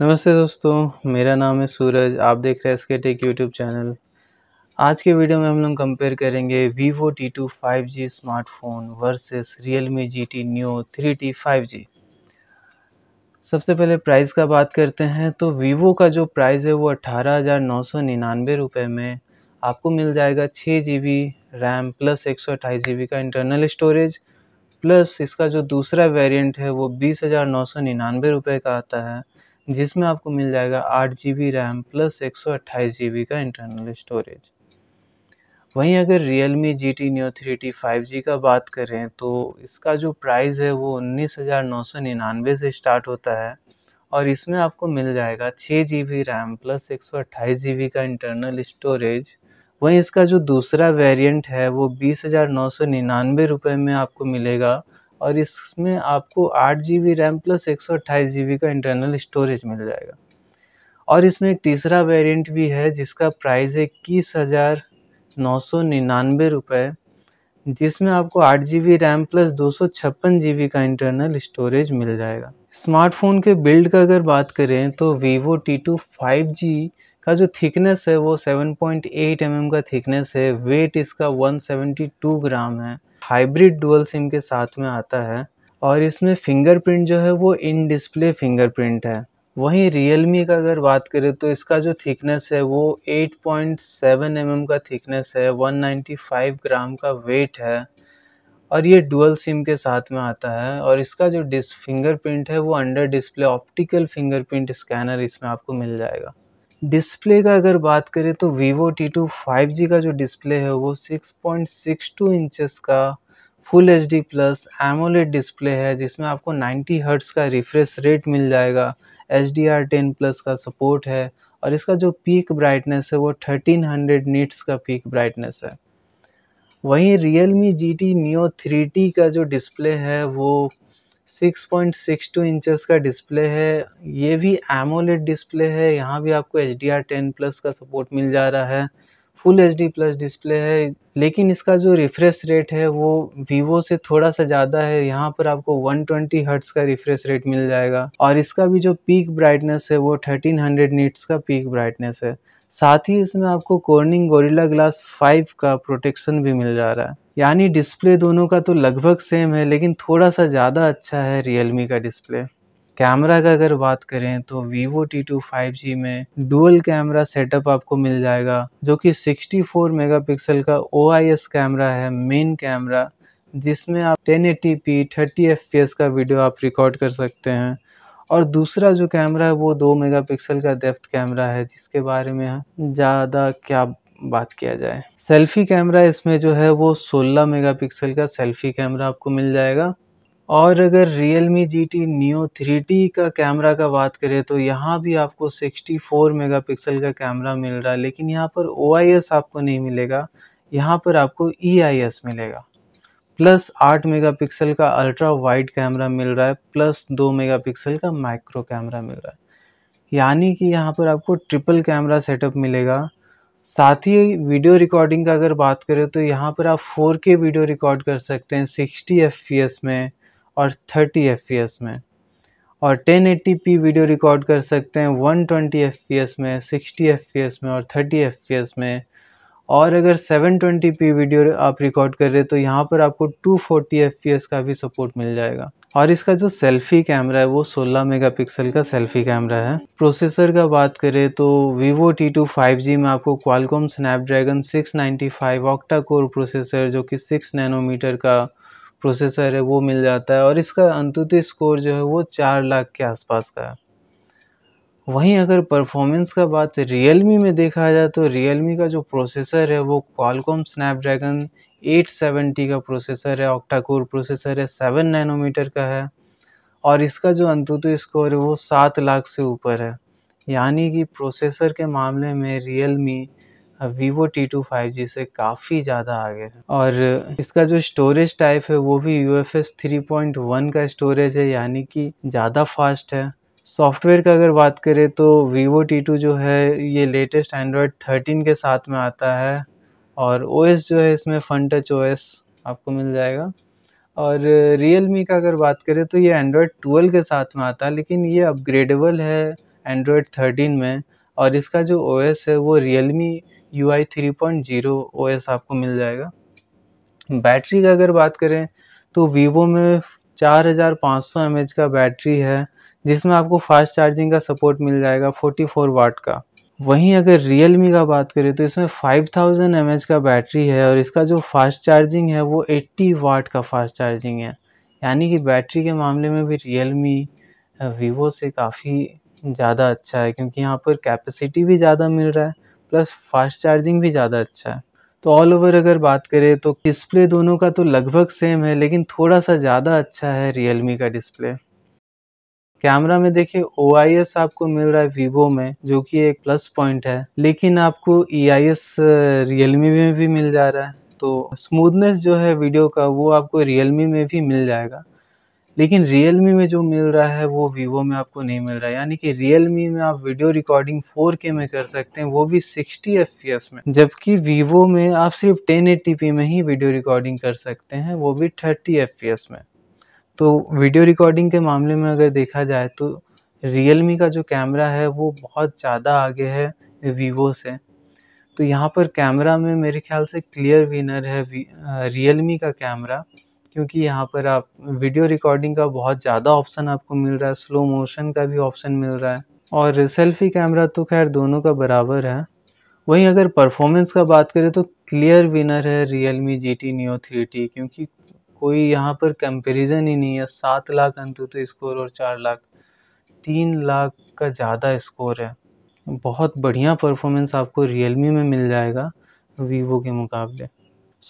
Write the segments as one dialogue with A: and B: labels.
A: नमस्ते दोस्तों मेरा नाम है सूरज आप देख रहे हैं एस टेक यूट्यूब चैनल आज के वीडियो में हम लोग कंपेयर करेंगे Vivo T two five G smartphone versus Realme G T new three T five G सबसे पहले प्राइस का बात करते हैं तो वीवो का जो प्राइस है वो अट्ठारह हज़ार नौ सौ निन्यानवे रुपये में आपको मिल जाएगा छः जी बी रैम प्लस एक सौ अट्ठाईस जी बी का इंटरनल स्टोरेज प्लस इसका जो दूसरा वेरिएंट है वो बीस हज़ार नौ सौ निन्यानवे रुपये का आता है जिसमें आपको मिल जाएगा आठ जी बी रैम प्लस एक सौ अट्ठाईस जी बी का इंटरनल स्टोरेज वहीं अगर Realme G T new three T five G का बात करें तो इसका जो प्राइस है वो उन्नीस हज़ार नौ सौ निन्यानवे से स्टार्ट होता है और इसमें आपको मिल जाएगा छः जी बी रैम प्लस एक सौ अट्ठाईस जी बी का इंटरनल स्टोरेज वहीं इसका जो दूसरा वेरिएंट है वो बीस हज़ार नौ सौ निन्यानवे रुपये में आपको मिलेगा और इसमें आपको आठ जी बी रैम प्लस एक सौ अट्ठाईस जी बी का इंटरनल स्टोरेज मिल जाएगा और इसमें एक तीसरा वेरिएंट भी है जिसका प्राइस है इक्कीस हज़ार नौ सौ निन्यानवे रुपये जिसमें आपको आठ जी बी रैम प्लस दो सौ छप्पन जी बी का इंटरनल स्टोरेज मिल जाएगा स्मार्टफोन के बिल्ड का अगर बात करें तो Vivo T two five G का जो थिकनेस है वो seven point eight M M का थिकनेस है वेट इसका वन सेवेंटी टू ग्राम है हाइब्रिड डुअल सिम के साथ में आता है और इसमें फिंगरप्रिंट जो है वो इन डिस्प्ले फिंगरप्रिंट है वहीं रियलमी का अगर बात करें तो इसका जो थिकनेस है वो 8.7 पॉइंट mm का थिकनेस है 195 ग्राम का वेट है और ये डुअल सिम के साथ में आता है और इसका जो डिस फिंगरप्रिंट है वो under display optical fingerprint scanner इसमें आपको मिल जाएगा डिस्प्ले का अगर बात करें तो Vivo T two five G का जो डिस्प्ले है वो six point six two inches का full H D plus AMOLED display है जिसमें आपको 90 हर्ट्स का रिफ्रेश रेट मिल जाएगा H D R ten plus का सपोर्ट है और इसका जो पीक ब्राइटनेस है वो 1300 नीट्स का पीक ब्राइटनेस है वहीं Realme G T new three T का जो डिस्प्ले है वो 6.62 इंचेस का डिस्प्ले है ये भी एमोलेड डिस्प्ले है यहाँ भी आपको H D R ten plus का सपोर्ट मिल जा रहा है full H D plus display है लेकिन इसका जो रिफ्रेश रेट है वो वीवो से थोड़ा सा ज़्यादा है यहाँ पर आपको 120 ट्वेंटी हर्ट्स का रिफ्रेश रेट मिल जाएगा और इसका भी जो पीक ब्राइटनेस है वो 1300 हंड्रेड नीट्स का पीक ब्राइटनेस है साथ ही इसमें आपको कॉर्निंग गोरिल्ला ग्लास 5 का प्रोटेक्शन भी मिल जा रहा है यानी डिस्प्ले दोनों का तो लगभग सेम है लेकिन थोड़ा सा ज़्यादा अच्छा है रियलमी का डिस्प्ले कैमरा का अगर बात करें तो Vivo T two five G में डुअल कैमरा सेटअप आपको मिल जाएगा जो कि 64 मेगापिक्सल का ओ कैमरा है मेन कैमरा जिसमें आप 1080p 30fps का वीडियो आप रिकॉर्ड कर सकते हैं और दूसरा जो कैमरा है वो दो मेगापिक्सल का डेप्थ कैमरा है जिसके बारे में ज़्यादा क्या बात किया जाए सेल्फी कैमरा इसमें जो है वो 16 मेगापिक्सल का सेल्फी कैमरा आपको मिल जाएगा और अगर Realme G T new three का कैमरा का बात करें तो यहाँ भी आपको 64 मेगापिक्सल का कैमरा मिल रहा है लेकिन यहाँ पर ओ आपको नहीं मिलेगा यहाँ पर आपको ई e मिलेगा प्लस आठ मेगापिक्सल का अल्ट्रा वाइड कैमरा मिल रहा है प्लस दो मेगापिक्सल का माइक्रो कैमरा मिल रहा है यानी कि यहाँ पर आपको ट्रिपल कैमरा सेटअप मिलेगा साथ ही वीडियो रिकॉर्डिंग का अगर बात करें तो यहाँ पर आप 4K वीडियो रिकॉर्ड कर सकते हैं 60 एफ में और 30 एफ में और 1080p वीडियो रिकॉर्ड कर सकते हैं 120 एफ में 60 एफ में और 30 एफ में और अगर 720p वीडियो आप रिकॉर्ड कर रहे हैं तो यहाँ पर आपको 240 fps का भी सपोर्ट मिल जाएगा और इसका जो सेल्फी कैमरा है वो 16 मेगापिक्सल का सेल्फी कैमरा है प्रोसेसर का बात करें तो vivo T2 5G में आपको Qualcomm Snapdragon 695 octa core processor जो कि 6 नैनोमीटर का प्रोसेसर है वो मिल जाता है और इसका अंतुति स्कोर जो है वो चार लाख के आसपास का है वहीं अगर परफॉर्मेंस का बात रियलमी में देखा जाए तो रियलमी का जो प्रोसेसर है वो क्वालकॉम स्नैपड्रैगन 870 का प्रोसेसर है ऑक्टाकोर प्रोसेसर है सेवन नैनोमीटर का है और इसका जो अंतुतु स्कोर है वो सात लाख से ऊपर है यानी कि प्रोसेसर के मामले में Realme Vivo T two five G से काफ़ी ज़्यादा आगे है और इसका जो स्टोरेज टाइप है वो भी U F S three point one का स्टोरेज है यानी कि ज़्यादा फास्ट है सॉफ्टवेयर का अगर बात करें तो वीवो टी टू जो है ये लेटेस्ट एंड्रॉयड थर्टीन के साथ में आता है और ओ एस जो है इसमें फन टच ओ एस आपको मिल जाएगा और रियल मी का अगर बात करें तो ये एंड्रॉयड ट्वेल्व के साथ में आता है लेकिन ये अपग्रेडेबल है एंड्रॉयड थर्टीन में और इसका जो ओ एस है वो Realme U I three point zero O S आपको मिल जाएगा बैटरी का अगर बात करें तो वीवो में चार हज़ार पाँच सौ एम एच का बैटरी है जिसमें आपको फास्ट चार्जिंग का सपोर्ट मिल जाएगा 44 वाट का वहीं अगर रियल मी का बात करें तो इसमें 5000 थाउजेंड का बैटरी है और इसका जो फास्ट चार्जिंग है वो 80 वाट का फास्ट चार्जिंग है यानी कि बैटरी के मामले में भी रियल मी वीवो से काफ़ी ज़्यादा अच्छा है क्योंकि यहाँ पर कैपेसिटी भी ज़्यादा मिल रहा है प्लस फास्ट चार्जिंग भी ज़्यादा अच्छा है तो ऑल ओवर अगर बात करें तो डिस्प्ले दोनों का तो लगभग सेम है लेकिन थोड़ा सा ज़्यादा अच्छा है रियलमी का डिस्प्ले कैमरा में देखिए ओ आपको मिल रहा है वीवो में जो कि एक प्लस पॉइंट है लेकिन आपको ई आई एस रियलमी में भी मिल जा रहा है तो स्मूथनेस जो है वीडियो का वो आपको रियलमी में भी मिल जाएगा लेकिन रियलमी में जो मिल रहा है वो वीवो में आपको नहीं मिल रहा है यानी कि रियलमी में आप वीडियो रिकॉर्डिंग 4K में कर सकते हैं वो भी 60 एफ में जबकि वीवो में आप सिर्फ 1080p में ही वीडियो रिकॉर्डिंग कर सकते हैं वो भी 30 एफ में तो वीडियो रिकॉर्डिंग के मामले में अगर देखा जाए तो रियलमी का जो कैमरा है वो बहुत ज़्यादा आगे है वीवो से तो यहाँ पर कैमरा में मेरे ख्याल से क्लियर विनर है रियलमी का कैमरा क्योंकि यहाँ पर आप वीडियो रिकॉर्डिंग का बहुत ज़्यादा ऑप्शन आपको मिल रहा है स्लो मोशन का भी ऑप्शन मिल रहा है और सेल्फी कैमरा तो खैर दोनों का बराबर है वहीं अगर परफॉर्मेंस का बात करें तो क्लियर विनर है Realme G T new three T क्योंकि कोई यहाँ पर कंपैरिजन ही नहीं है सात लाख अंतुतु स्कोर और चार लाख तीन लाख का ज़्यादा स्कोर है बहुत बढ़िया परफॉर्मेंस आपको रियलमी में मिल जाएगा वीवो के मुकाबले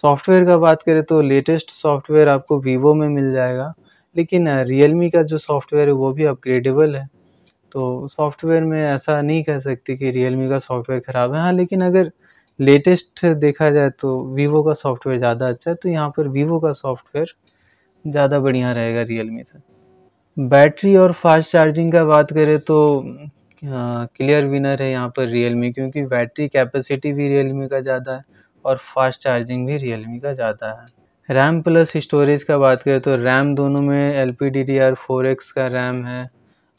A: सॉफ्टवेयर का बात करें तो लेटेस्ट सॉफ्टवेयर आपको वीवो में मिल जाएगा लेकिन रियलमी का जो सॉफ्टवेयर है वो भी अपग्रेडेबल है तो सॉफ्टवेयर में ऐसा नहीं कह सकते कि रियलमी का सॉफ्टवेयर ख़राब है हाँ लेकिन अगर लेटेस्ट देखा जाए तो वीवो का सॉफ्टवेयर ज़्यादा अच्छा है तो यहाँ पर वीवो का सॉफ्टवेयर ज़्यादा बढ़िया रहेगा मी से बैटरी और फास्ट चार्जिंग का बात करें तो क्लियर विनर है यहाँ पर मी क्योंकि बैटरी कैपेसिटी भी मी का ज़्यादा है और फास्ट चार्जिंग भी मी का ज़्यादा है रैम प्लस स्टोरेज का बात करें तो रैम दोनों में L P D D R four X का रैम है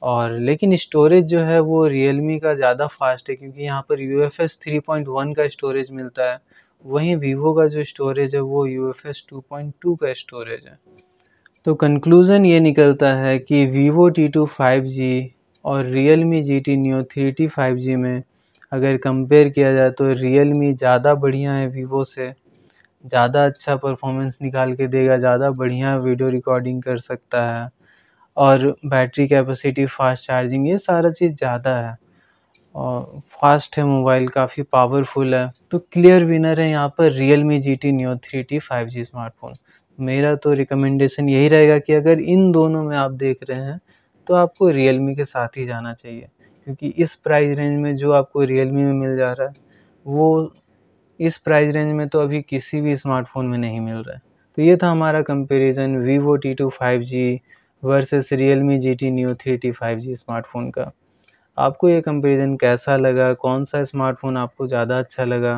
A: और लेकिन स्टोरेज जो है वो रियलमी का ज़्यादा फास्ट है क्योंकि यहाँ पर U F S three point one का स्टोरेज मिलता है वहीं वीवो का जो स्टोरेज है वो U F S two point two का स्टोरेज है तो कंक्लूज़न ये निकलता है कि Vivo T two five G और Realme G T new three T five G में अगर कंपेयर किया जाए तो रियल मी ज़्यादा बढ़िया है वीवो से ज़्यादा अच्छा परफॉर्मेंस निकाल के देगा ज़्यादा बढ़िया वीडियो रिकॉर्डिंग कर सकता है और बैटरी कैपेसिटी फ़ास्ट चार्जिंग ये सारा चीज़ ज़्यादा है और फास्ट है मोबाइल काफ़ी पावरफुल है तो क्लियर विनर है यहाँ पर Realme G T new three T five G smartphone मेरा तो रिकमेंडेशन यही रहेगा कि अगर इन दोनों में आप देख रहे हैं तो आपको रियल मी के साथ ही जाना चाहिए क्योंकि इस प्राइस रेंज में जो आपको रियल मी में मिल जा रहा है वो इस प्राइस रेंज में तो अभी किसी भी स्मार्टफोन में नहीं मिल रहा है तो ये था हमारा comparison Vivo T two five G versus Realme G T new three T five G smartphone का आपको ये कंपैरिजन कैसा लगा कौन सा स्मार्टफोन आपको ज़्यादा अच्छा लगा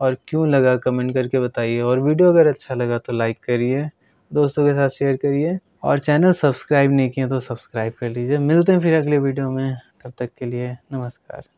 A: और क्यों लगा कमेंट करके बताइए और वीडियो अगर अच्छा लगा तो लाइक करिए दोस्तों के साथ शेयर करिए और चैनल सब्सक्राइब नहीं किए तो सब्सक्राइब कर लीजिए मिलते हैं फिर अगले वीडियो में तब तक के लिए नमस्कार